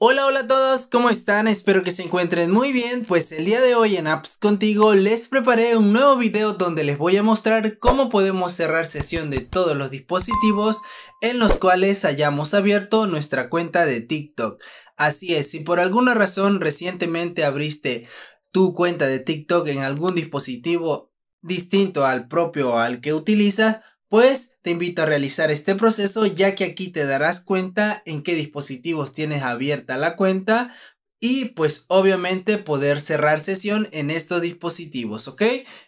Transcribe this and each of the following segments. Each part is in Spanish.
Hola, hola a todos, ¿cómo están? Espero que se encuentren muy bien, pues el día de hoy en Apps Contigo les preparé un nuevo video donde les voy a mostrar cómo podemos cerrar sesión de todos los dispositivos en los cuales hayamos abierto nuestra cuenta de TikTok. Así es, si por alguna razón recientemente abriste tu cuenta de TikTok en algún dispositivo distinto al propio al que utilizas, pues te invito a realizar este proceso ya que aquí te darás cuenta en qué dispositivos tienes abierta la cuenta y pues obviamente poder cerrar sesión en estos dispositivos, ¿ok?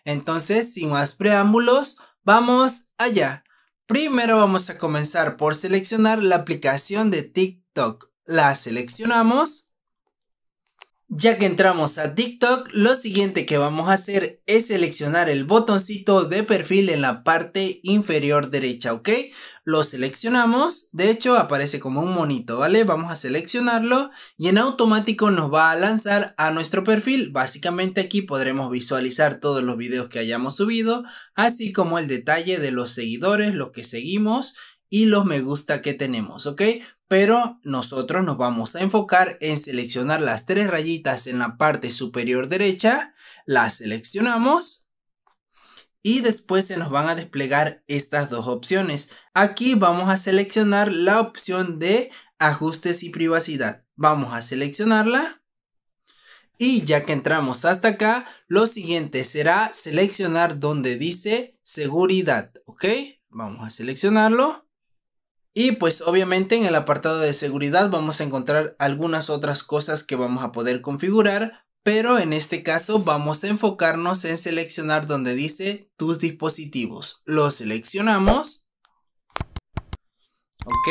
Entonces, sin más preámbulos, vamos allá. Primero vamos a comenzar por seleccionar la aplicación de TikTok. La seleccionamos. Ya que entramos a TikTok, lo siguiente que vamos a hacer es seleccionar el botoncito de perfil en la parte inferior derecha, ¿ok? Lo seleccionamos, de hecho aparece como un monito, ¿vale? Vamos a seleccionarlo y en automático nos va a lanzar a nuestro perfil. Básicamente aquí podremos visualizar todos los videos que hayamos subido, así como el detalle de los seguidores, los que seguimos y los me gusta que tenemos, ¿ok? Pero nosotros nos vamos a enfocar en seleccionar las tres rayitas en la parte superior derecha, las seleccionamos y después se nos van a desplegar estas dos opciones. Aquí vamos a seleccionar la opción de ajustes y privacidad. Vamos a seleccionarla. Y ya que entramos hasta acá, lo siguiente será seleccionar donde dice seguridad, ¿ok? Vamos a seleccionarlo. Y pues obviamente en el apartado de seguridad vamos a encontrar algunas otras cosas que vamos a poder configurar, pero en este caso vamos a enfocarnos en seleccionar donde dice tus dispositivos. Lo seleccionamos. Ok,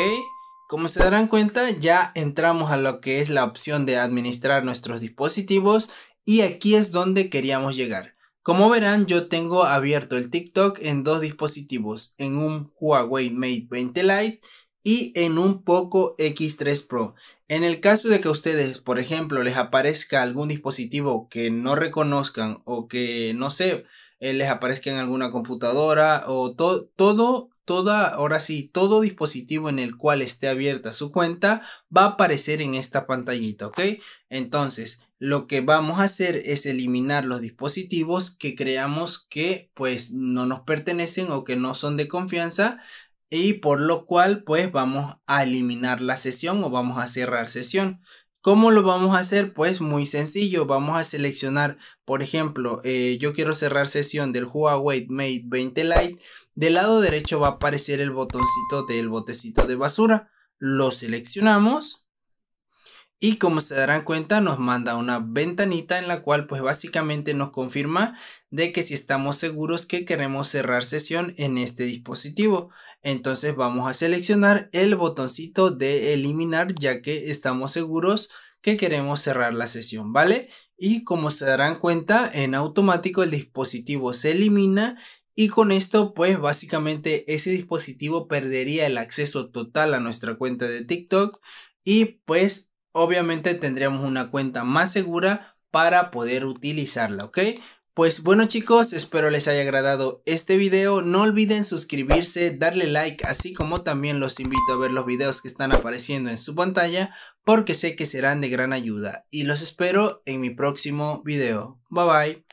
como se darán cuenta ya entramos a lo que es la opción de administrar nuestros dispositivos y aquí es donde queríamos llegar. Como verán, yo tengo abierto el TikTok en dos dispositivos, en un Huawei Mate 20 Lite y en un Poco X3 Pro. En el caso de que a ustedes, por ejemplo, les aparezca algún dispositivo que no reconozcan o que, no sé, eh, les aparezca en alguna computadora o todo, todo, toda, ahora sí, todo dispositivo en el cual esté abierta su cuenta va a aparecer en esta pantallita, ¿ok? Entonces, lo que vamos a hacer es eliminar los dispositivos que creamos que pues no nos pertenecen o que no son de confianza y por lo cual pues vamos a eliminar la sesión o vamos a cerrar sesión. ¿Cómo lo vamos a hacer? Pues muy sencillo, vamos a seleccionar, por ejemplo, eh, yo quiero cerrar sesión del Huawei Mate 20 Lite, del lado derecho va a aparecer el botoncito del botecito de basura, lo seleccionamos y como se darán cuenta, nos manda una ventanita en la cual pues básicamente nos confirma de que si estamos seguros que queremos cerrar sesión en este dispositivo. Entonces vamos a seleccionar el botoncito de eliminar ya que estamos seguros que queremos cerrar la sesión, ¿vale? Y como se darán cuenta, en automático el dispositivo se elimina y con esto, pues básicamente ese dispositivo perdería el acceso total a nuestra cuenta de TikTok y pues obviamente tendríamos una cuenta más segura para poder utilizarla, ¿ok? Pues bueno chicos, espero les haya agradado este video, no olviden suscribirse, darle like, así como también los invito a ver los videos que están apareciendo en su pantalla, porque sé que serán de gran ayuda, y los espero en mi próximo video. Bye bye.